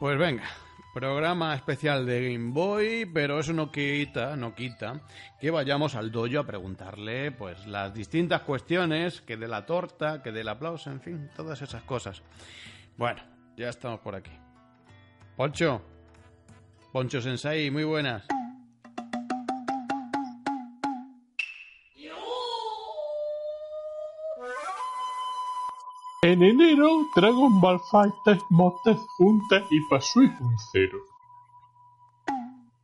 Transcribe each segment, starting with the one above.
Pues venga, programa especial de Game Boy, pero eso no quita, no quita que vayamos al dojo a preguntarle pues las distintas cuestiones, que de la torta, que del aplauso, en fin, todas esas cosas. Bueno, ya estamos por aquí. Poncho. Poncho Sensei, muy buenas. En enero, Dragon Ball Fighters, Monsters Juntas y un Cero.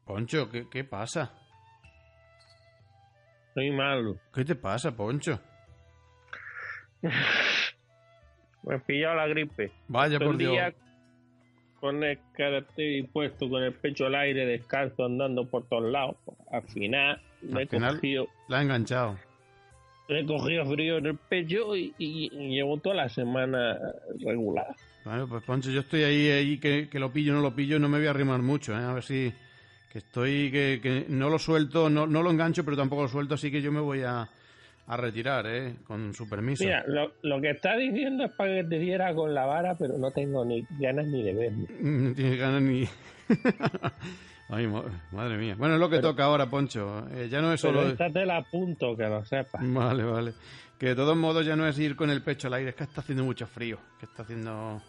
Poncho, ¿qué, pasa? Soy malo. ¿Qué te pasa, Poncho? Me he pillado la gripe. Vaya por Dios. Con el carácter puesto con el pecho al aire, descalzo, andando por todos lados. Al final, al me he cogido. La ha enganchado le cogido frío en el pecho y, llevo toda la semana regular. Bueno, pues Poncho, yo estoy ahí, ahí que, lo pillo, no lo pillo, no me voy a arrimar mucho, ¿eh? a ver si que estoy, que, que no lo suelto, no, no, lo engancho, pero tampoco lo suelto, así que yo me voy a, retirar, ¿eh? con su permiso. Mira, lo, lo, que está diciendo es para que te diera con la vara, pero no tengo ni ganas ni de verme. No tienes ganas ni... Ay, madre mía. Bueno, es lo que toca ahora, Poncho. Eh, ya no es solo. Pero la punto, que lo sepas. Vale, vale. Que de todos modos ya no es ir con el pecho al aire, es que está haciendo mucho frío, que está haciendo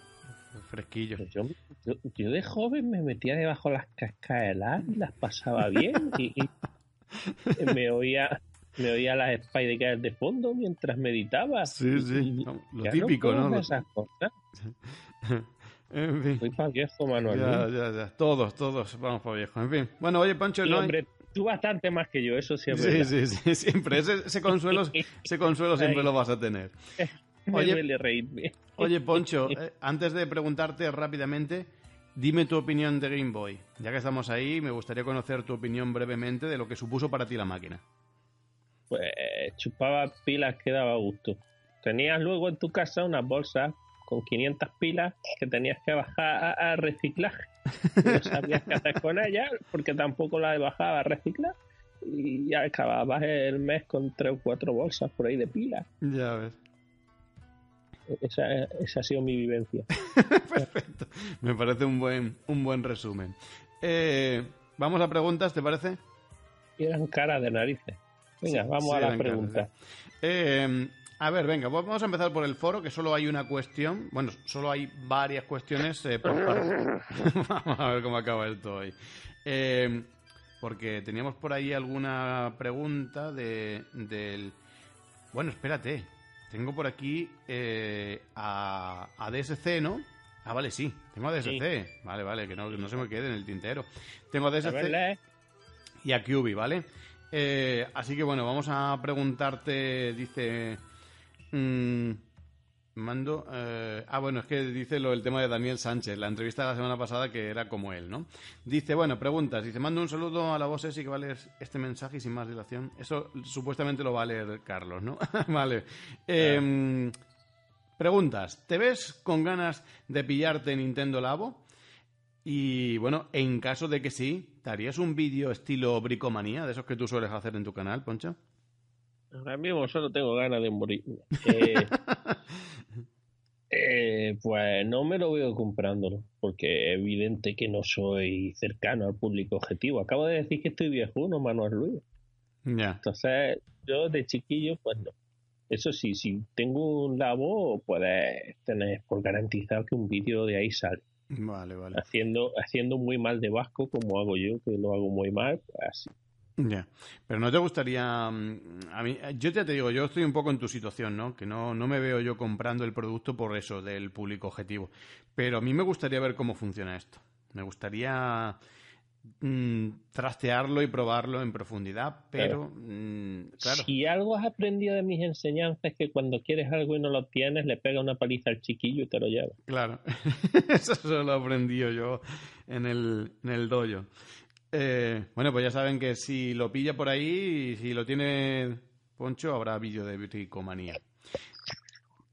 fresquillo. Pues yo, de joven me metía debajo de las cascadas y las pasaba bien y, me oía me oía las Spider de fondo mientras meditaba. Sí, sí, lo típico, ¿no? En fin. Ya, ya, ya. Todos, todos vamos para viejo. En fin. Bueno, oye, Poncho Hombre, tú bastante más que yo, eso siempre. Sí, sí, sí, siempre. Ese, consuelo, ese consuelo siempre lo vas a tener. Oye, oye Poncho, eh, antes de preguntarte rápidamente, dime tu opinión de Game Boy. Ya que estamos ahí, me gustaría conocer tu opinión brevemente de lo que supuso para ti la máquina. Pues chupaba pilas que daba gusto. Tenías luego en tu casa unas bolsas con 500 pilas que tenías que bajar a, reciclar No sabías qué hacer con ella, porque tampoco las bajaba a reciclar y ya acababas el mes con tres o cuatro bolsas por ahí de pilas. Ya ves. Esa, esa, ha sido mi vivencia. Perfecto. Me parece un buen, un buen resumen. Eh, vamos a preguntas, ¿te parece? Eran caras de narices. Venga, vamos a las preguntas. Eh, a ver, venga, vamos a empezar por el foro, que solo hay una cuestión. Bueno, solo hay varias cuestiones eh, por pues, vamos a ver cómo acaba esto hoy. Eh, porque teníamos por ahí alguna pregunta del... Bueno, espérate. Tengo por aquí eh, a, a, DSC, ¿no? Ah, vale, sí. Tengo a DSC. Vale, vale, que no, se me quede en el tintero. Tengo a DSC y a QB, ¿vale? así que bueno, vamos a preguntarte, dice... Mm, mando. Eh, ah, bueno, es que dice lo, el tema de Daniel Sánchez, la entrevista de la semana pasada que era como él, ¿no? Dice, bueno, preguntas. Dice, mando un saludo a la voz y eh, que vale este mensaje y sin más dilación. Eso supuestamente lo va a leer Carlos, ¿no? vale. Em, preguntas. ¿Te ves con ganas de pillarte Nintendo Labo? Y bueno, en caso de que sí, ¿te harías un vídeo estilo bricomanía, de esos que tú sueles hacer en tu canal, Poncho? Ahora mismo solo tengo ganas de morir. Eh, eh, pues no me lo veo comprándolo, porque es evidente que no soy cercano al público objetivo. Acabo de decir que estoy no Manuel Luis. Entonces, yo de chiquillo, pues no. Eso sí, si tengo un labo, puedes tener por garantizado que un vídeo de ahí sale. Vale, vale. Haciendo, haciendo muy mal de vasco, como hago yo, que lo hago muy mal, pues así. Ya, pero no te gustaría, mm, a mí, yo ya te digo, yo estoy un poco en tu situación, ¿no? Que no, no me veo yo comprando el producto por eso, del público objetivo, pero a mí me gustaría ver cómo funciona esto, me gustaría mm, trastearlo y probarlo en profundidad, pero mm, Si algo has aprendido de mis enseñanzas es que cuando quieres algo y no lo tienes, le pega una paliza al chiquillo y te lo lleva. Claro, eso lo he yo en el, en el eh, bueno, pues ya saben que si lo pilla por ahí y si lo tiene Poncho, habrá vídeo de bricomanía.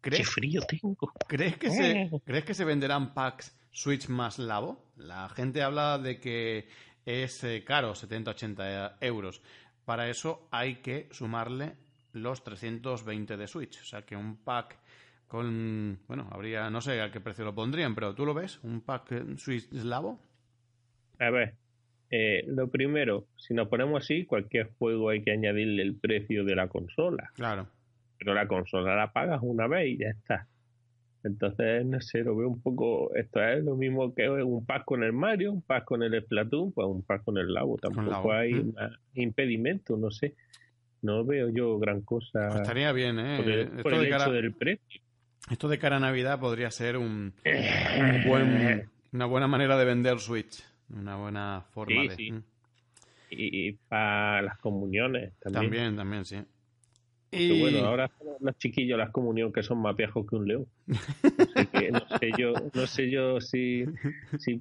¿Crees, ¡Qué frío tengo! ¿crees que, se, eh. ¿Crees que se venderán packs Switch más Labo? La gente habla de que es eh, caro, 70-80 euros. Para eso hay que sumarle los 320 de Switch. O sea que un pack con. Bueno, habría. No sé a qué precio lo pondrían, pero ¿tú lo ves? ¿Un pack Switch Labo? A ver, eh, lo primero, si nos ponemos así, cualquier juego hay que añadirle el precio de la consola. Claro. Pero la consola la pagas una vez y ya está. Entonces, no sé, lo veo un poco. Esto es lo mismo que un pack con el Mario, un pack con el Splatoon, pues un pack con el Labo. Tampoco hay ¿eh? impedimento, no sé. No veo yo gran cosa. Pues estaría bien, ¿eh? de del precio. Esto de cara a Navidad podría ser un, una buena manera de vender Switch. Una buena forma de. Mm. Y, para las comuniones también. También, también, sí. bueno, ahora los chiquillos, las comunión que son más viejos que un león. no sé yo, no sé yo si,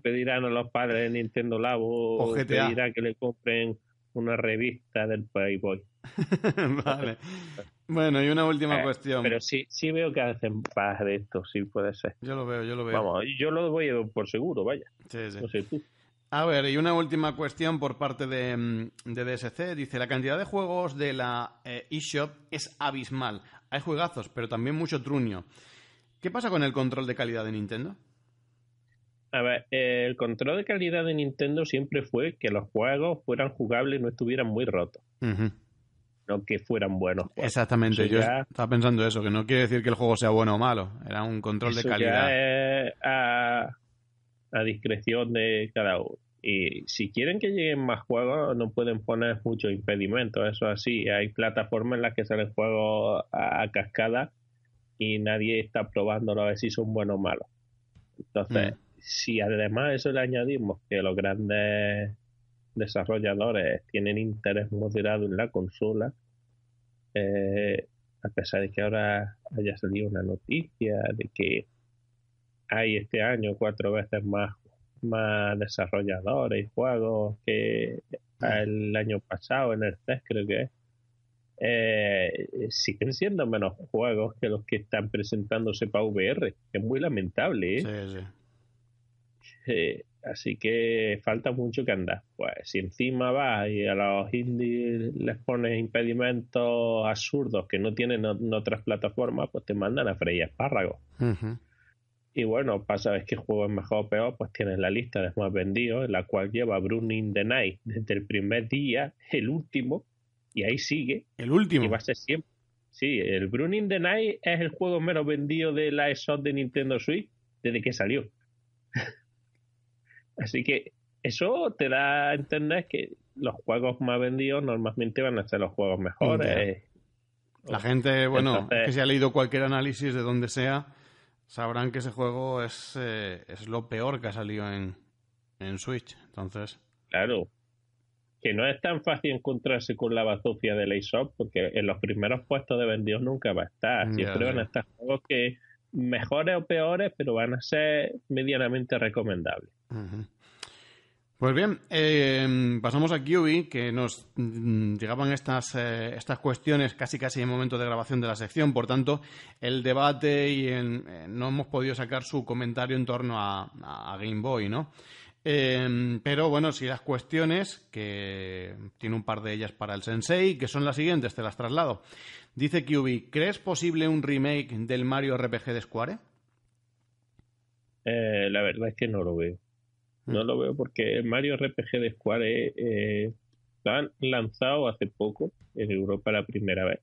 pedirán a los padres de Nintendo Labo o GTA. que le compren una revista del Playboy. vale. Bueno, y una última eh, cuestión. Pero sí, sí veo que hacen paz de esto, sí puede ser. Yo lo veo, yo lo veo. Vamos, yo lo voy por seguro, vaya. No sé tú. A ver, y una última cuestión por parte de, mm, DSC. Dice, la cantidad de juegos de la eh, eShop es abismal. Hay juegazos, pero también mucho truño. ¿Qué pasa con el control de calidad de Nintendo? A ver, eh, el control de calidad de Nintendo siempre fue que los juegos fueran jugables y no estuvieran muy rotos. No que fueran buenos Exactamente, yo estaba pensando eso, que no quiere decir que el juego sea bueno o malo. Era un control de calidad. Ya a discreción de cada uno. Y si quieren que lleguen más juegos, no pueden poner muchos impedimentos. Eso así, hay plataformas en las que salen juegos a, a cascada y nadie está probándolo a ver si son buenos o malos. Entonces, mm. si además eso le añadimos que los grandes desarrolladores tienen interés moderado en la consola, eh, a pesar de que ahora haya salido una noticia de que hay este año cuatro veces más, desarrolladores y juegos que el año pasado en el test creo que eh, siguen siendo menos juegos que los que están presentándose para VR es muy lamentable ¿eh? así que falta mucho que andar pues si encima vas y a los indies les pones impedimentos absurdos que no tienen en otras plataformas pues te mandan a freír espárragos y bueno, pasa saber qué juego es mejor o peor, pues tienes la lista de los más vendidos, la cual lleva Bruning the Night desde el primer día, el último, y ahí sigue. El último. Y va a ser siempre. Sí, el Bruning the Night es el juego menos vendido de la ESO de Nintendo Switch desde que salió. Así que eso te da a entender que los juegos más vendidos normalmente van a ser los juegos mejores. La gente, bueno, que se ha leído cualquier análisis de donde sea, sabrán que ese juego eh, es, lo peor que ha salido en, en Switch. Entonces. Claro. Que no es tan fácil encontrarse con la bazofia de Lay'shop porque en los primeros puestos de vendidos nunca va a estar. Siempre van a estar juegos que mejores o peores, pero van a ser medianamente recomendables. Pues bien, em, pasamos a QB, que nos mm, llegaban estas, eh, estas cuestiones casi casi en momento de grabación de la sección, por tanto, el debate y eh, no hemos podido sacar su comentario en torno a, Game Boy, ¿no? Em, pero bueno, si las cuestiones, que tiene un par de ellas para el Sensei, que son las siguientes, te las traslado. Dice QB, ¿crees posible un remake del Mario RPG de Square? Eh, la verdad es que no lo veo. No mm. lo veo porque el Mario RPG de Square eh, lo han lanzado hace poco en Europa la primera vez.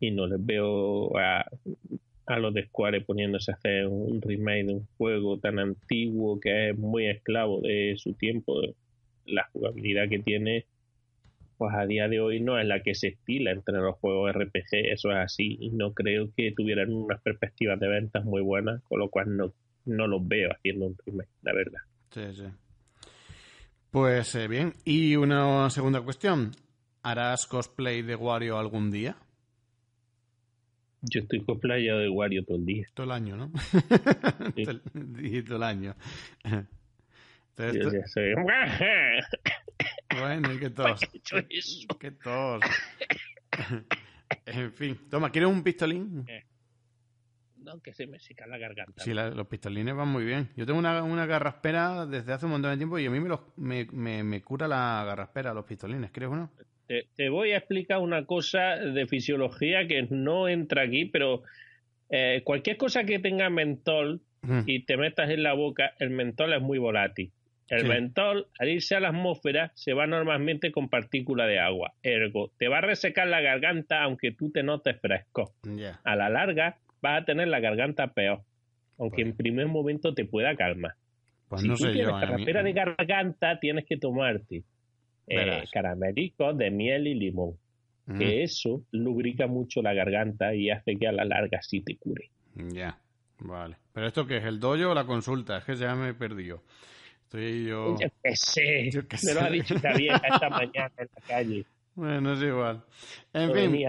Y no les veo a, a los de Square poniéndose a hacer un remake de un juego tan antiguo que es muy esclavo de su tiempo. La jugabilidad que tiene, pues a día de hoy no es la que se estila entre los juegos RPG, eso es así. Y no creo que tuvieran unas perspectivas de ventas muy buenas, con lo cual no no los veo haciendo un remake, la verdad. Sí, sí. Pues eh, bien, y una segunda cuestión. ¿Harás cosplay de Wario algún día? Yo estoy cosplayado de Wario todo el día. Todo el año, ¿no? todo el año. Bueno, y qué tos. Qué tos. en fin. Toma, ¿quieres un pistolín? Eh se me seca la garganta. Sí, los pistolines van muy bien. Yo tengo una, una garraspera desde hace un montón de tiempo y a mí me, me, cura la garraspera, los pistolines, ¿crees o Te, te, voy a explicar una cosa de fisiología que no entra aquí, pero eh, cualquier cosa que tenga mentol y te metas en la boca, el mentol es muy volátil. El mentol, al irse a la atmósfera, se va normalmente con partícula de agua. Ergo, te va a resecar la garganta aunque tú te notes fresco. A la larga, vas a tener la garganta peor, aunque pues. en primer momento te pueda calmar. Pues si tienes de garganta, tienes que tomarte eh, de miel y limón. Mm. Que eso lubrica mucho la garganta y hace que a la larga sí te cure. Ya, vale. ¿Pero esto que es? ¿El dojo o la consulta? Es que ya me he perdido. Estoy yo. qué sé. me lo ha dicho esta esta mañana en la calle. Bueno, es igual. En fin.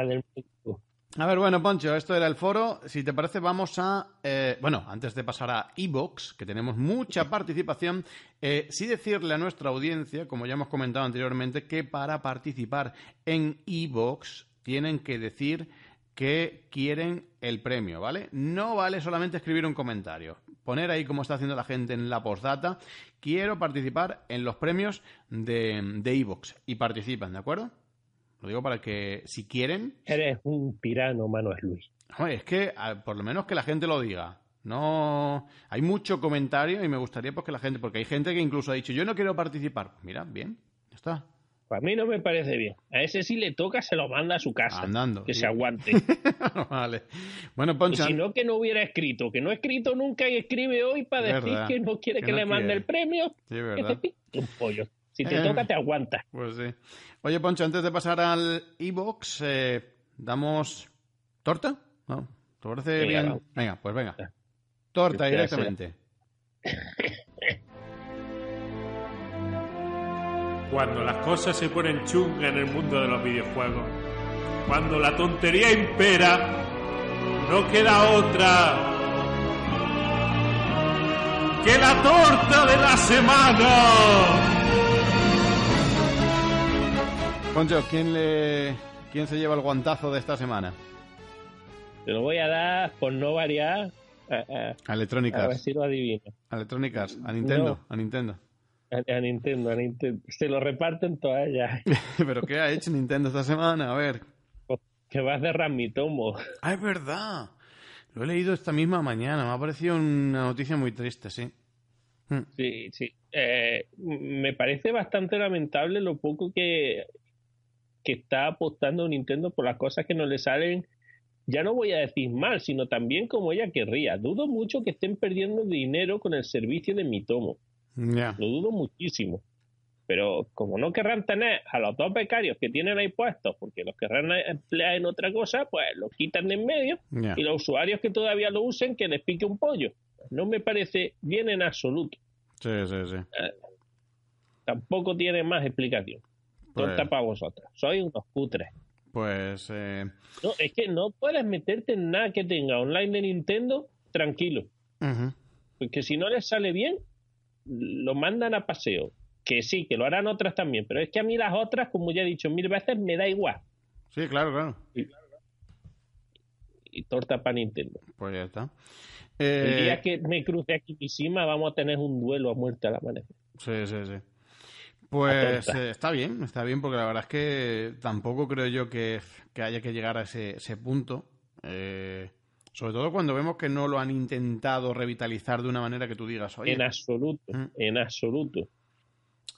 A ver, bueno, Poncho, esto era el foro. Si te parece, vamos a. Eh, bueno, antes de pasar a Evox, que tenemos mucha participación, eh, sí decirle a nuestra audiencia, como ya hemos comentado anteriormente, que para participar en Evox tienen que decir que quieren el premio, ¿vale? No vale solamente escribir un comentario. Poner ahí como está haciendo la gente en la postdata. Quiero participar en los premios de Evox. y participan, ¿de acuerdo? Lo digo para que, si quieren. Eres un pirano, Manuel Luis. es que por lo menos que la gente lo diga. No. Hay mucho comentario y me gustaría pues, que la gente. Porque hay gente que incluso ha dicho, yo no quiero participar. Mira, bien, ya está. Pues a mí no me parece bien. A ese sí le toca, se lo manda a su casa. Andando. Que se aguante. vale. Bueno, Poncho. Si no, que no hubiera escrito. Que no ha escrito nunca y escribe hoy para decir que no quiere que, le mande el premio. Sí, verdad. Que un pollo. Si te eh. toca, te aguanta. Pues sí. Oye, Poncho, antes de pasar al e ¿damos torta? ¿No? ¿Te parece bien? Venga, pues venga. Torta directamente. Cuando las cosas se ponen chungas en el mundo de los videojuegos, cuando la tontería impera, no queda otra que la torta de la semana. Poncho, ¿quién, le... ¿quién se lleva el guantazo de esta semana? Te Lo voy a dar, por no variar, a, a, A ver si lo adivino. A a Nintendo, a Nintendo. A, Nintendo, Se lo reparten todas ya. ¿Pero qué ha hecho Nintendo esta semana? A ver. Pues, que va a cerrar mi tomo. Ah, es verdad. Lo he leído esta misma mañana. Me ha parecido una noticia muy triste, sí. Mm. Sí, sí. Eh, me parece bastante lamentable lo poco que que está apostando Nintendo por las cosas que no le salen, ya no voy a decir mal, sino también como ella querría. Dudo mucho que estén perdiendo dinero con el servicio de mi tomo. Lo dudo muchísimo. Pero como no querrán tener a los dos becarios que tienen ahí puestos, porque los querrán emplear en otra cosa, pues los quitan de en medio y los usuarios que todavía lo usen, que les pique un pollo. No me parece bien en absoluto. Sí, sí, sí. Eh, tampoco tiene más explicación torta pues para vosotras. Sois unos cutres. Pues. Eh, no, es que no puedes meterte en nada que tenga online de Nintendo tranquilo. Porque si no les sale bien, lo mandan a paseo. Que sí, que lo harán otras también. Pero es que a mí las otras, como ya he dicho mil veces, me da igual. Sí, claro, claro. Y, torta para Nintendo. Pues ya está. El día eh, que me cruce aquí encima, vamos a tener un duelo a muerte a la manera. Sí, sí, sí. Pues eh, está bien, está bien, porque la verdad es que tampoco creo yo que, haya que llegar a ese, punto. Eh, sobre todo cuando vemos que no lo han intentado revitalizar de una manera que tú digas, hoy. En absoluto, ¿Mm? en absoluto.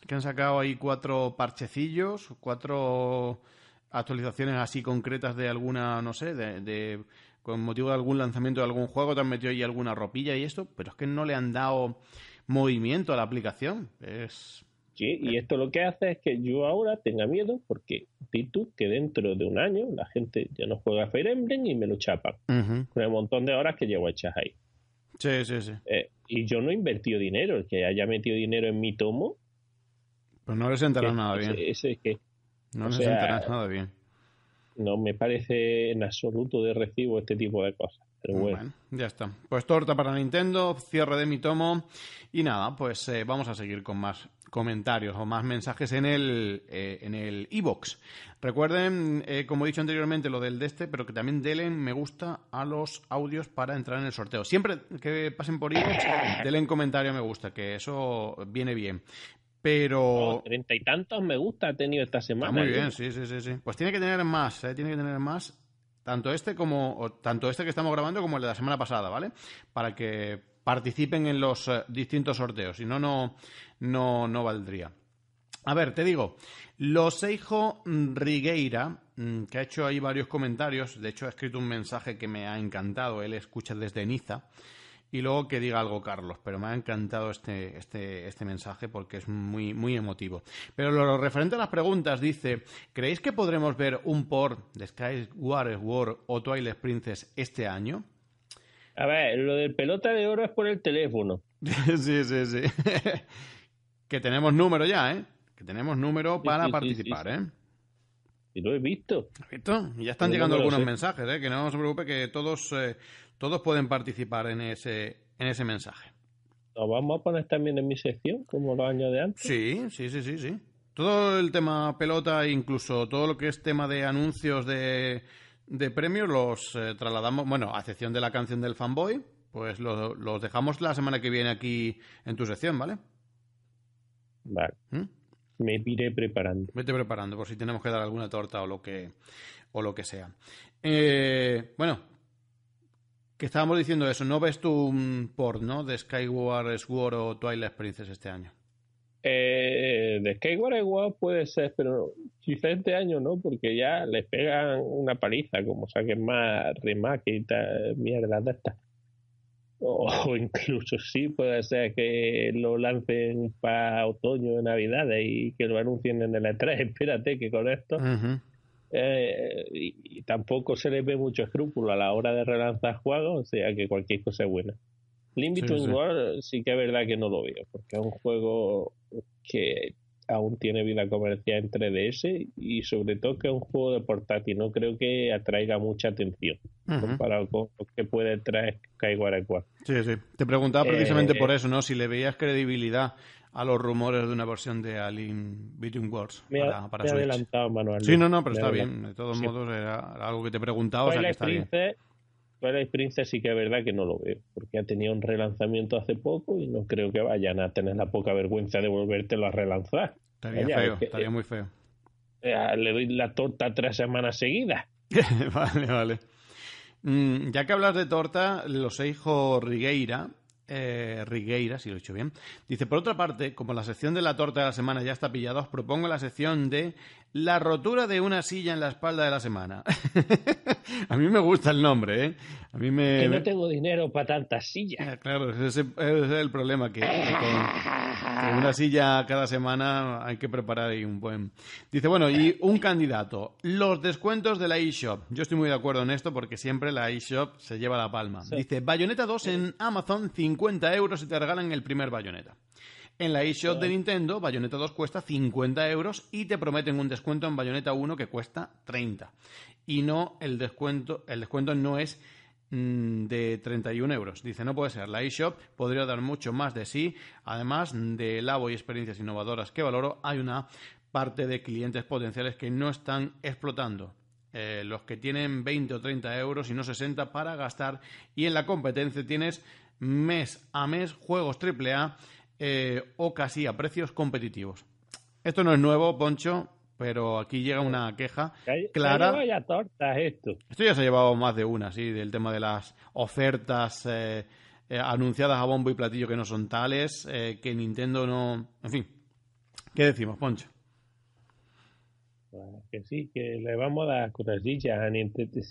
Que han sacado ahí cuatro parchecillos, cuatro actualizaciones así concretas de alguna, no sé, de, con motivo de algún lanzamiento de algún juego, te han metido ahí alguna ropilla y esto, pero es que no le han dado movimiento a la aplicación. Es y esto lo que hace es que yo ahora tenga miedo porque di tú que dentro de un año la gente ya no juega Fire Emblem y me lo chapa. con el montón de horas que llevo hechas ahí. Sí, sí, sí. Eh, y yo no he invertido dinero, el que haya metido dinero en mi tomo. Pues no le sentará nada bien. no le nada bien. No me parece en absoluto de recibo este tipo de cosas bueno. ya está. Pues torta para Nintendo, cierre de mi tomo. Y nada, pues eh, vamos a seguir con más comentarios o más mensajes en el eh, en el e-box. Recuerden, eh, como he dicho anteriormente, lo del de este, pero que también den me gusta a los audios para entrar en el sorteo. Siempre que pasen por e-box, comentario me gusta, que eso viene bien. Pero. Treinta y tantos me gusta ha tenido esta semana. muy bien, sí, sí, sí. Pues tiene que tener más, tiene que tener más tanto este como tanto este que estamos grabando como el de la semana pasada, ¿vale? Para que participen en los eh, distintos sorteos, si no, no, no, no valdría. A ver, te digo, Loseijo Rigueira, mm, que ha hecho ahí varios comentarios, de hecho ha escrito un mensaje que me ha encantado, él escucha desde Niza, y luego que diga algo Carlos, pero me ha encantado este, este, este, mensaje porque es muy, muy emotivo. Pero lo, referente a las preguntas dice, ¿creéis que podremos ver un port de Skyward War o Twilight Princess este año? A ver, lo del pelota de oro es por el teléfono. sí, sí, sí. que tenemos número ya, ¿eh? Que tenemos número para participar, ¿eh? Y lo he visto. ¿Visto? Ya están llegando algunos mensajes, ¿eh? que no se preocupe que todos, eh, todos pueden participar en ese, en ese mensaje. ¿Lo vamos a poner también en mi sección, como los años de antes? Sí, sí, sí, sí, sí. Todo el tema pelota, incluso todo lo que es tema de anuncios de, de premios, los eh, trasladamos, bueno, a excepción de la canción del fanboy, pues los dejamos la semana que viene aquí en tu sección, ¿vale? Vale. vale ¿Mm? me iré preparando. Vete preparando por si tenemos que dar alguna torta o lo que, o lo que sea. Eh, bueno, que estábamos diciendo eso. ¿No ves tú un porno de Skyward Sword o Twilight Princess este año? Eh, de Skyward Sword puede ser, pero quizá este año no, porque ya les pegan una paliza, como saquen más remake y mierda de estas o incluso sí puede ser que lo lancen para otoño de navidad y que lo anuncien en el e espérate que con esto eh, y, tampoco se les ve mucho escrúpulo a la hora de relanzar juegos o sea que cualquier cosa es buena Limit sí, War sí que es verdad que no lo veo porque es un juego que aún tiene vida comercial en 3DS y sobre todo que es un juego de portátil. No creo que atraiga mucha atención comparado con lo que puede traer Kaiwara Sí, sí. Te preguntaba precisamente eh, por eh. eso, ¿no? Si le veías credibilidad a los rumores de una versión de Alien Between Wars para, Switch. Sí, no, no, pero está bien. De todos modos, era, algo que te preguntaba, o sea que está bien la experiencia sí que es verdad que no lo veo, porque ha tenido un relanzamiento hace poco y no creo que vayan a tener la poca vergüenza de volvértelo a relanzar. Estaría feo, estaría eh, muy feo. Eh, ah, le doy la torta tres semanas seguidas. vale, vale. Mm, ya que hablas de torta, los hijos Rigueira, eh, Rigueira, si lo he dicho bien, dice, por otra parte, como la sección de la torta de la semana ya está pillada, os propongo la sección de la rotura de una silla en la espalda de la semana. a mí me gusta el nombre, ¿eh? A mí Que no tengo dinero para tantas sillas. Claro, ese, es el problema, que, con, una silla cada semana hay que preparar ahí un buen... Dice, bueno, y un candidato. Los descuentos de la eShop. Yo estoy muy de acuerdo en esto porque siempre la eShop se lleva la palma. Dice, Bayoneta 2 en Amazon, 50 euros y te regalan el primer Bayoneta. En la eShop de Nintendo, Bayonetta 2 cuesta 50 euros y te prometen un descuento en Bayonetta 1 que cuesta 30. Y no, el descuento, el descuento no es mm, de 31 euros. Dice, no puede ser, la eShop podría dar mucho más de sí. Además de labo y experiencias innovadoras que valoro, hay una parte de clientes potenciales que no están explotando. Eh, los que tienen 20 o 30 euros y no 60 para gastar. Y en la competencia tienes mes a mes juegos AAA eh, o casi a precios competitivos. Esto no es nuevo, Poncho, pero aquí llega una queja clara. tortas esto. Esto ya se ha llevado más de una, sí, del tema de las ofertas eh, eh, anunciadas a bombo y platillo que no son tales, que Nintendo no. En fin, ¿qué decimos, Poncho? que sí, que le vamos a dar curacillas a Nintendo.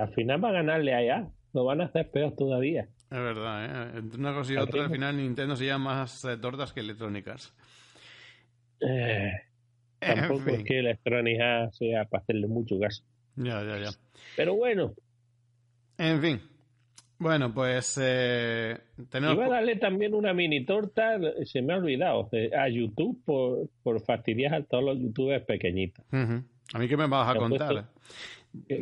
Al final va a ganarle allá, lo van a hacer peor todavía. Es verdad, ¿eh? una cosa y otra, al final Nintendo se llama más eh, tortas que electrónicas. Eh, tampoco es que electrónica sea para hacerle mucho caso. Ya, ya, ya. Pero bueno. En fin. Bueno, pues eh, tenemos... Iba a darle también una mini torta, se me ha olvidado, a YouTube por, por fastidiar a todos los youtubers pequeñitos. A mí qué me vas a contar.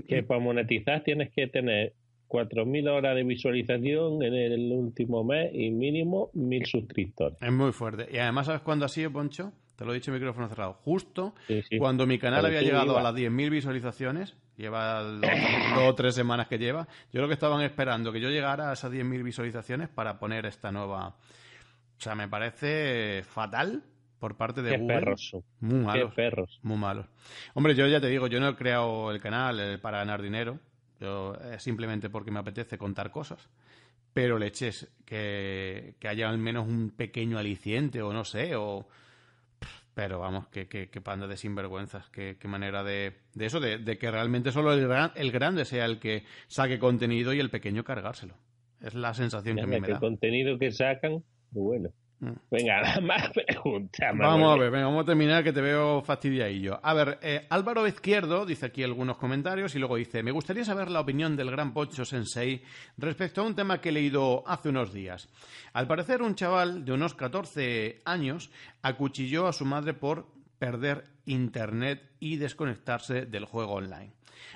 que para monetizar tienes que tener 4.000 horas de visualización en el último mes y mínimo 1.000 suscriptores. Es muy fuerte. Y además, ¿sabes cuándo ha sido, Poncho? Te lo he dicho micrófono cerrado. Justo cuando mi canal había llegado a las 10.000 visualizaciones, lleva dos, o tres semanas que lleva, yo lo que estaban esperando que yo llegara a esas 10.000 visualizaciones para poner esta nueva... O sea, me parece fatal por parte de Google. Muy malos. Qué perros. Muy malos. Hombre, yo ya te digo, yo no he creado el canal eh, para ganar dinero. Eh, simplemente porque me apetece contar cosas. Pero le que, que haya al menos un pequeño aliciente o no sé, o... Pero vamos, qué, panda de sinvergüenzas, qué, qué manera de, de eso, de, que realmente solo el, el grande sea el que saque contenido y el pequeño cargárselo. Es la sensación que me da. El contenido que sacan, pues bueno. Venga, más preguntas. Vamos a ver, vamos a terminar que te veo fastidiadillo. A ver, eh, Álvaro Izquierdo dice aquí algunos comentarios y luego dice: Me gustaría saber la opinión del gran Pocho Sensei respecto a un tema que he leído hace unos días. Al parecer, un chaval de unos 14 años acuchilló a su madre por perder internet y desconectarse del juego online.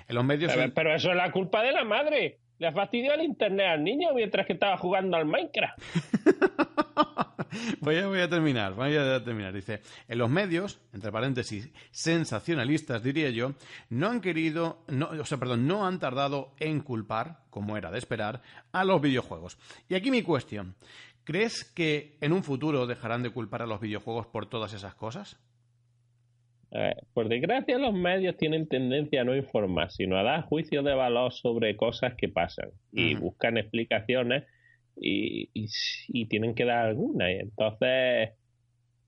En los medios. Pero, pero eso es la culpa de la madre. Le fastidió el internet al niño mientras que estaba jugando al Minecraft. voy, a, terminar, voy a terminar. Dice, en los medios, entre paréntesis, sensacionalistas, diría yo, no han querido, o sea, perdón, no han tardado en culpar, como era de esperar, a los videojuegos. Y aquí mi cuestión. ¿Crees que en un futuro dejarán de culpar a los videojuegos por todas esas cosas? por desgracia, los medios tienen tendencia a no informar, sino a dar juicio de valor sobre cosas que pasan y buscan explicaciones y, tienen que dar alguna. Y entonces,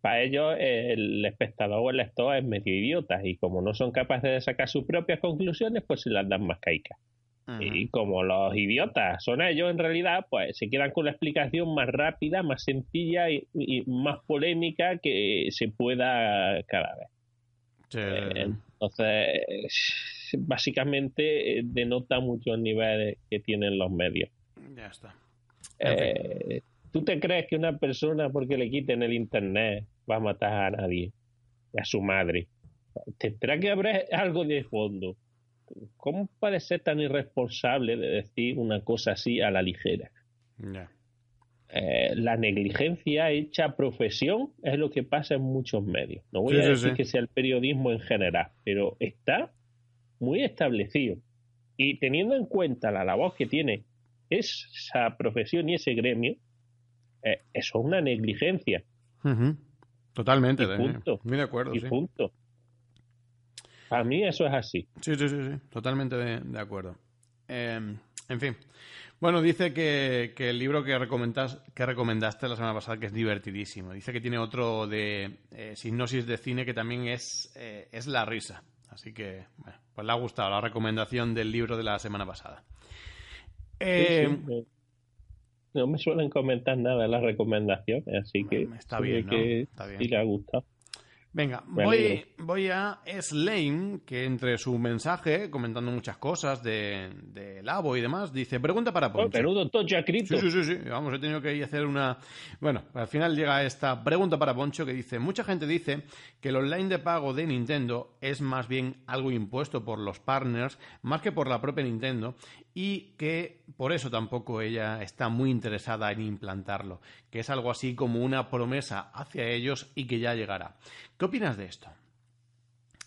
para ellos, el espectador o el lector es medio idiota y como no son capaces de sacar sus propias conclusiones, pues se las dan más caicas. Y como los idiotas son ellos en realidad, pues se quedan con la explicación más rápida, más sencilla y, más polémica que se pueda cada vez. Eh, entonces, básicamente eh, denota mucho el nivel que tienen los medios. Ya está. Eh, ¿Tú te crees que una persona, porque le quiten el internet, va a matar a nadie? A su madre. Tendrá que haber algo de fondo. ¿Cómo puede ser tan irresponsable de decir una cosa así a la ligera? Eh, la negligencia hecha profesión es lo que pasa en muchos medios. No voy a decir que sea el periodismo en general, pero está muy establecido. Y teniendo en cuenta la voz que tiene esa profesión y ese gremio, eh, eso es una negligencia. Totalmente. Muy de acuerdo. Y punto. A mí eso es así. Sí, sí, sí, totalmente de, acuerdo. Em, en fin. Bueno, dice que, el libro que, recomendas, que recomendaste la semana pasada, que es divertidísimo, dice que tiene otro de eh, de cine que también es, eh, es la risa. Así que, bueno, pues le ha gustado la recomendación del libro de la semana pasada. Eh, no me suelen comentar nada de las recomendaciones, así que. Está bien, le ha gustado. Venga, voy, a Slane, que entre su mensaje, comentando muchas cosas de, de Labo y demás, dice, pregunta para Poncho. Sí, sí, sí, vamos, he tenido que hacer una... Bueno, al final llega esta pregunta para Poncho que dice, mucha gente dice que el online de pago de Nintendo es más bien algo impuesto por los partners, más que por la propia Nintendo, y que por eso tampoco ella está muy interesada en implantarlo, que es algo así como una promesa hacia ellos y que ya llegará. ¿Qué opinas de esto?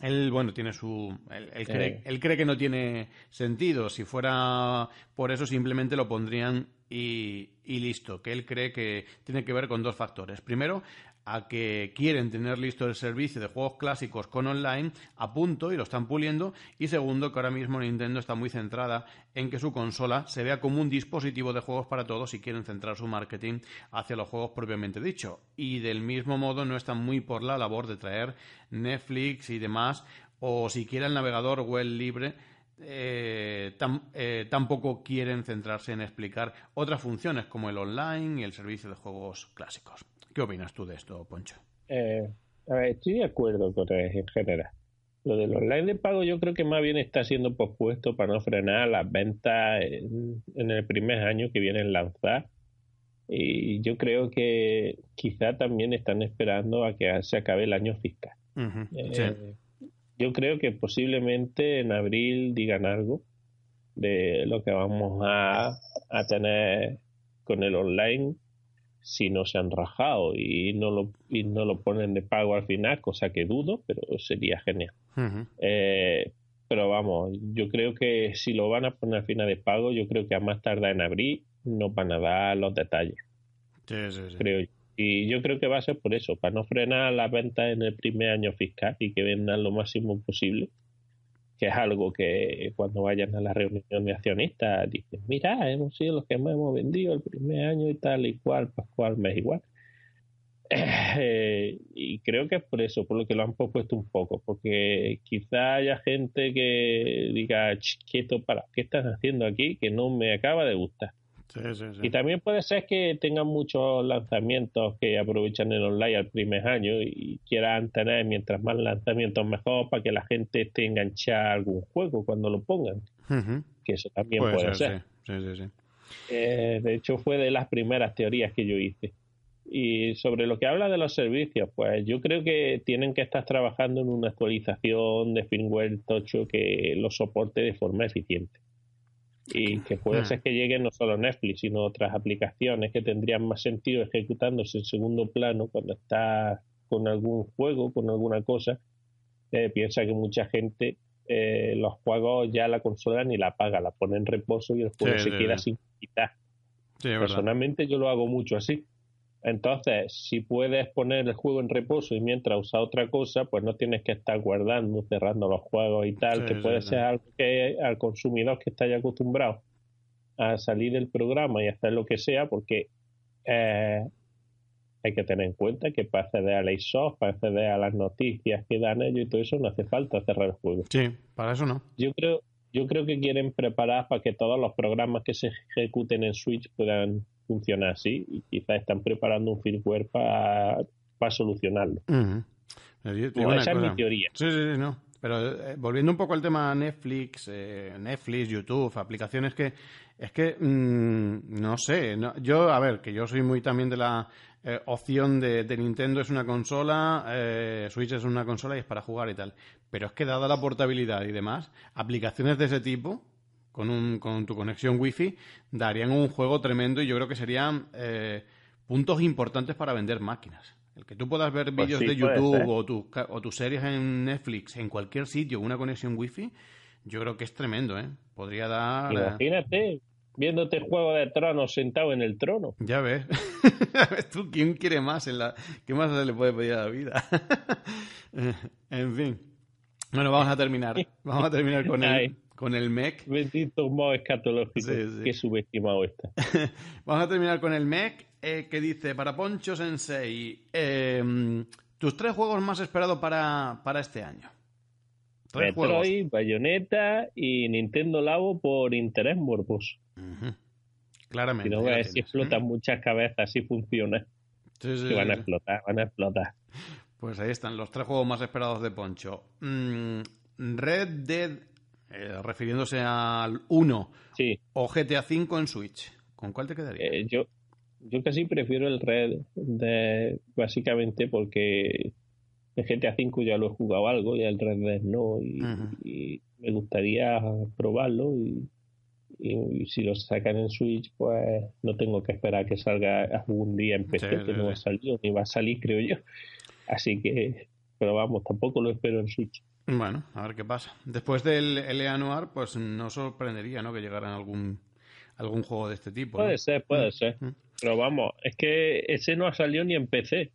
Él, bueno, tiene su. Él, eh. cree, que no tiene sentido. Si fuera por eso, simplemente lo pondrían y, y, listo. Que él cree que tiene que ver con dos factores. Primero, a que quieren tener listo el servicio de juegos clásicos con online a punto y lo están puliendo y segundo que ahora mismo Nintendo está muy centrada en que su consola se vea como un dispositivo de juegos para todos y quieren centrar su marketing hacia los juegos propiamente dicho y del mismo modo no están muy por la labor de traer Netflix y demás o siquiera el navegador web libre eh, eh, tampoco quieren centrarse en explicar otras funciones como el online y el servicio de juegos clásicos. ¿Qué opinas tú de esto, Poncho? Eh, estoy de acuerdo con él en general. Lo del online de pago yo creo que más bien está siendo pospuesto para no frenar las ventas en, el primer año que vienen a lanzar. Y yo creo que quizá también están esperando a que se acabe el año fiscal. Eh, yo creo que posiblemente en abril digan algo de lo que vamos a, a tener con el online si no se han rajado y no lo, no lo ponen de pago al final, cosa que dudo, pero sería genial. Eh, pero vamos, yo creo que si lo van a poner al final de pago, yo creo que a más tardar en abril no van a dar los detalles. Creo Y yo creo que va a ser por eso, para no frenar las ventas en el primer año fiscal y que vendan lo máximo posible que es algo que cuando vayan a la reunión de accionistas dicen, mira, hemos sido los que más hemos vendido el primer año y tal y cual, Pascual, mes igual. Eh, y creo que es por eso, por lo que lo han propuesto un poco, porque quizá haya gente que diga, quieto, para, ¿qué estás haciendo aquí? Que no me acaba de gustar. Y también puede ser que tengan muchos lanzamientos que aprovechan el online al primer año y quieran tener mientras más lanzamientos mejor para que la gente esté enganchada a algún juego cuando lo pongan. Que eso también puede, ser. Eh, de hecho, fue de las primeras teorías que yo hice. Y sobre lo que habla de los servicios, pues yo creo que tienen que estar trabajando en una actualización de firmware tocho que los soporte de forma eficiente y que puede ser que lleguen no solo Netflix, sino otras aplicaciones que tendrían más sentido ejecutándose en segundo plano cuando estás con algún juego, con alguna cosa. Eh, piensa que mucha gente eh, los juegos ya la consola ni la apaga, la pone en reposo y el juego se queda sin quitar. Personalmente yo lo hago mucho así. Entonces, si puedes poner el juego en reposo y mientras usa otra cosa, pues no tienes que estar guardando, cerrando los juegos y tal, que puede ser que al consumidor que está ya acostumbrado a salir del programa y hacer lo que sea, porque eh, hay que tener en cuenta que para acceder a la para acceder a las noticias que dan ellos y todo eso, no hace falta cerrar el juego. Sí, para eso no. Yo creo, yo creo que quieren preparar para que todos los programas que se ejecuten en Switch puedan funciona así y quizás están preparando un firmware para solucionarlo. Eh, esa es mi teoría. Sí, sí, no. Pero eh, volviendo un poco al tema Netflix, eh, Netflix, YouTube, aplicaciones que es que mm, no sé, yo a ver, que yo soy muy también de la opción de, de, Nintendo es una consola, Switch es una consola y es para jugar y tal. Pero es que dada la portabilidad y demás, aplicaciones de ese tipo, con, un, con tu conexión wifi, darían un juego tremendo y yo creo que serían eh, puntos importantes para vender máquinas. El que tú puedas ver pues vídeos de YouTube o, tus, o tus series en Netflix, en cualquier sitio, una conexión wifi, yo creo que es tremendo, ¿eh? Podría dar... Eh, Imagínate, viéndote Juego de Tronos sentado en el trono. Ya ves. ¿Tú quién quiere más? En la... ¿Qué más se le puede pedir a la vida? en fin. Bueno, vamos a terminar. Vamos a terminar con él con el mech... Bendito modo escatológico, Qué subestimado está. Vamos a terminar con el Mac, eh, que dice, para Poncho Sensei, em, tus tres juegos más esperados para, este año. Tres Metroid, Bayonetta y Nintendo Labo por interés morboso. Claramente. Si no, si explotan muchas cabezas, si funciona. Sí, sí, van a explotar, van a explotar. Pues ahí están los tres juegos más esperados de Poncho. Mm, Red Dead eh, refiriéndose al 1 o GTA 5 en Switch, ¿con cuál te quedaría? Eh, yo, yo casi prefiero el Red, de, básicamente porque el GTA 5 ya lo he jugado algo y el Red no, y, me gustaría probarlo y, si lo sacan en Switch, pues no tengo que esperar que salga algún día en PC, que no ha salido, ni va a salir, creo yo. Así que, pero vamos, tampoco lo espero en Switch. Bueno, a ver qué pasa. Después del LA Anuar, pues no sorprendería ¿no? que llegaran algún, algún juego de este tipo. Puede ser, puede mm, ser. Mm. Pero vamos, es que ese no ha salido ni en PC.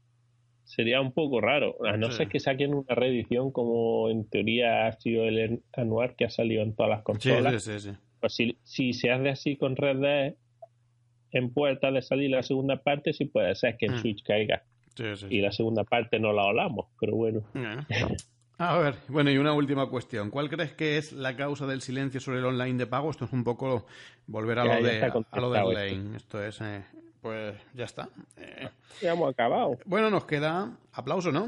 Sería un poco raro, a no sé ser que saquen una reedición como en teoría ha sido el Anuar que ha salido en todas las consolas. Sí, sí, pues si, se hace así con Red Dead, en puerta de salir la segunda parte, sí puede ser que el mm. Switch caiga. Sí, sí, Y la segunda parte no la olamos, pero bueno. A ver, bueno, y una última cuestión. ¿Cuál crees que es la causa del silencio sobre el online de pago? Esto es un poco volver a, lo, de, a lo Esto, es, eh, pues ya está. Eh, ya hemos acabado. Bueno, nos queda aplauso, ¿no?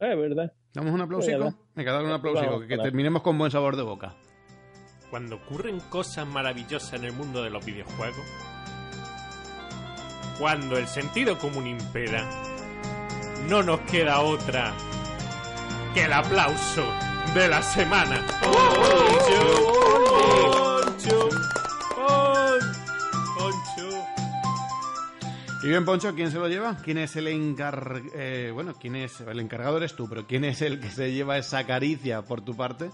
Es verdad. ¿Damos un aplausico? Me queda un aplausico, que terminemos con buen sabor de boca. Cuando ocurren cosas maravillosas en el mundo de los videojuegos, cuando el sentido común impera, no nos queda otra el aplauso de la semana. Poncho, Poncho, Y bien, Poncho, ¿quién se lo lleva? ¿Quién es el encar... Eh, bueno, ¿quién es... El encargado eres tú, pero ¿quién es el que se lleva esa caricia por tu parte?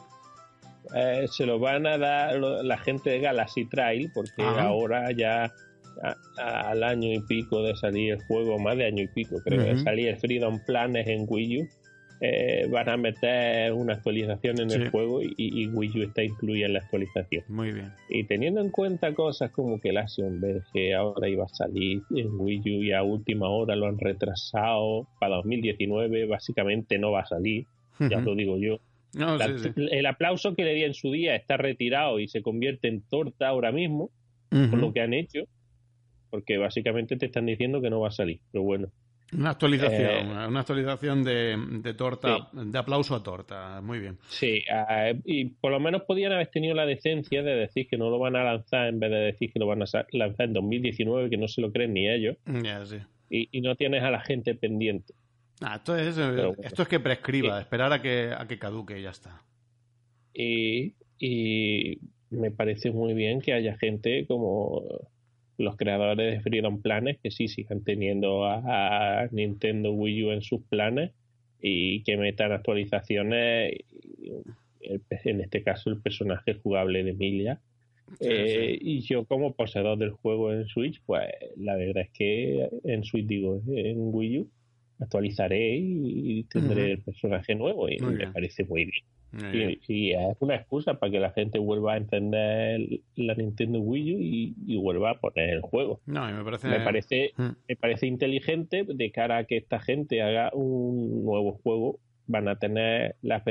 Eh, se lo van a dar la gente de Galaxy Trail, porque ahora ya al año y pico de salir el juego, más de año y pico, creo, que salir Freedom Planes en Wii U, eh, van a meter una actualización en el juego y, Wii U está incluida en la actualización. Muy bien. Y teniendo en cuenta cosas como que el Action que ahora iba a salir en Wii U y a última hora lo han retrasado para 2019, básicamente no va a salir, ya lo digo yo. El aplauso que le di en su día está retirado y se convierte en torta ahora mismo por lo que han hecho, porque básicamente te están diciendo que no va a salir, pero bueno. Una actualización, eh, una, actualización de, torta, de aplauso a torta, muy bien. Sí, ah, y por lo menos podían haber tenido la decencia de decir que no lo van a lanzar en vez de decir que lo van a lanzar en 2019, que no se lo creen ni ellos. y, no tienes a la gente pendiente. Ah, esto, es, eh, esto es que prescriba, esperar a que, a que caduque y ya está. Y, y me parece muy bien que haya gente como los creadores definieron planes que sí sigan teniendo a, Nintendo Wii U en sus planes y que metan actualizaciones, en este caso el personaje jugable de Emilia. Eh, y yo como poseedor del juego en Switch, pues la verdad es que en Switch digo, en Wii U, actualizaré y tendré el personaje nuevo y me parece muy bien. y, es una excusa para que la gente vuelva a entender la Nintendo Wii U y, vuelva a poner el juego. me parece, mm. me parece, inteligente de cara a que esta gente haga un nuevo juego. Van a tener la,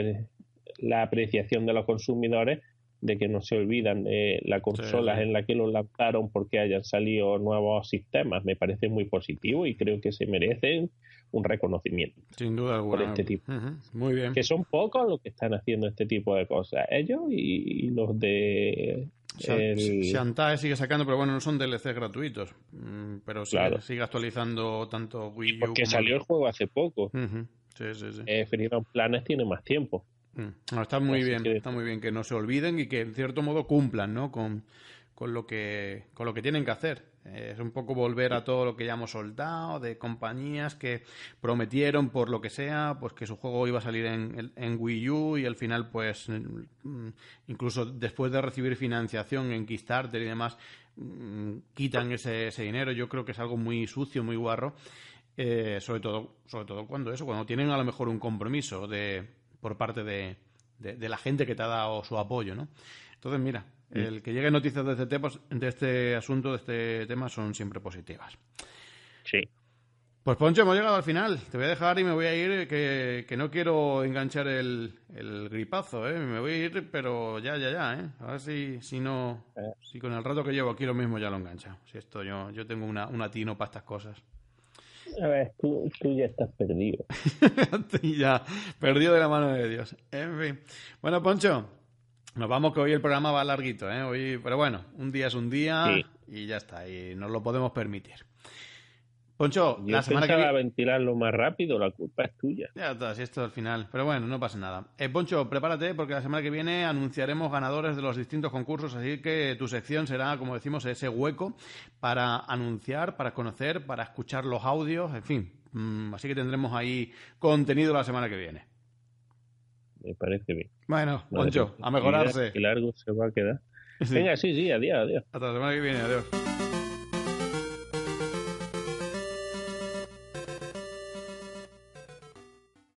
la apreciación de los consumidores de que no se olvidan eh, las consolas en las que lo lanzaron porque hayan salido nuevos sistemas. Me parece muy positivo y creo que se merecen un reconocimiento. Sin duda alguna. Por este tipo. Muy bien. Que son pocos los que están haciendo este tipo de cosas. Ellos y, los de. Shantae sigue sacando, pero bueno, no son DLCs gratuitos. Mm, pero sigue, sigue actualizando tanto Wii U. Porque salió el juego hace poco. Sí, sí, sí. Eh, Planes tiene más tiempo. Mm. No, está muy bien, que... está muy bien que no se olviden y que en cierto modo cumplan, ¿no? Con, lo que con lo que tienen que hacer. Eh, es un poco volver a todo lo que ya hemos soltado de compañías que prometieron por lo que sea, pues que su juego iba a salir en, Wii U y al final, pues mm, incluso después de recibir financiación en Kickstarter y demás, mm, quitan ese, ese dinero. Yo creo que es algo muy sucio, muy guarro. Eh, sobre todo, sobre todo cuando eso, cuando tienen a lo mejor un compromiso de por parte de, la gente que te ha dado su apoyo, ¿no? Entonces, mira, mm. el que llegue noticias de este, tema, de este asunto, de este tema, son siempre positivas. Sí. Pues Poncho, hemos llegado al final. Te voy a dejar y me voy a ir, que, no quiero enganchar el, gripazo, ¿eh? Me voy a ir, pero ya, ya, ya, ¿eh? A ver si, si no, eh. si con el rato que llevo aquí lo mismo ya lo engancha. Si esto yo, yo tengo una, una tino para estas cosas. A ver, tú, tú ya estás perdido. ya, perdido de la mano de Dios. En fin. Bueno, Poncho, nos vamos que hoy el programa va larguito, ¿eh? Hoy, pero bueno, un día es un día y ya está, y nos lo podemos permitir. Poncho, la semana que viene. ventilarlo más rápido, la culpa es tuya. Ya está, si esto al final. Pero bueno, no pasa nada. Eh, Poncho, prepárate porque la semana que viene anunciaremos ganadores de los distintos concursos, así que tu sección será, como decimos, ese hueco para anunciar, para conocer, para escuchar los audios, en fin. Mm, así que tendremos ahí contenido la semana que viene. Me parece bien. Bueno, Poncho, a mejorarse. Qué largo se va a quedar. Sí. Venga, sí, sí, adiós, adiós. Hasta la semana que viene, adiós.